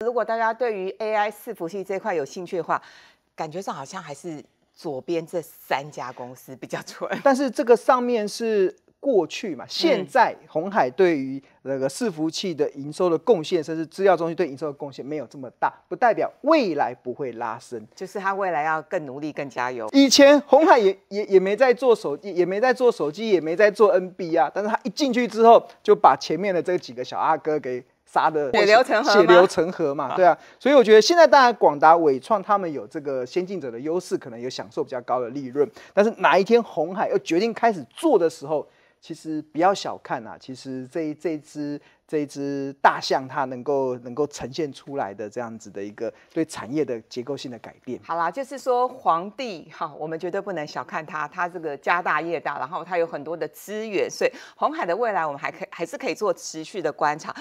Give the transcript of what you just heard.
如果大家对于 AI 四服器这块有兴趣的话，感觉上好像还是左边这三家公司比较纯，但是这个上面是。过去嘛，现在红海对于那个伺服器的营收的贡献，甚至资料中心对营收的贡献没有这么大，不代表未来不会拉升，就是他未来要更努力、更加油。以前红海也也也没在做手机，也没在做手机，也没在做 NB 啊，但是他一进去之后，就把前面的这几个小阿哥给杀的血流成河，血流成河嘛，对啊，所以我觉得现在当然广达、伟创他们有这个先进者的优势，可能有享受比较高的利润，但是哪一天红海要决定开始做的时候，其实不要小看啊，其实这这只这只大象，它能够能够呈现出来的这样子的一个对产业的结构性的改变。好啦，就是说皇帝哈，我们绝对不能小看他，他这个家大业大，然后他有很多的资源，所以红海的未来我们还可以还是可以做持续的观察。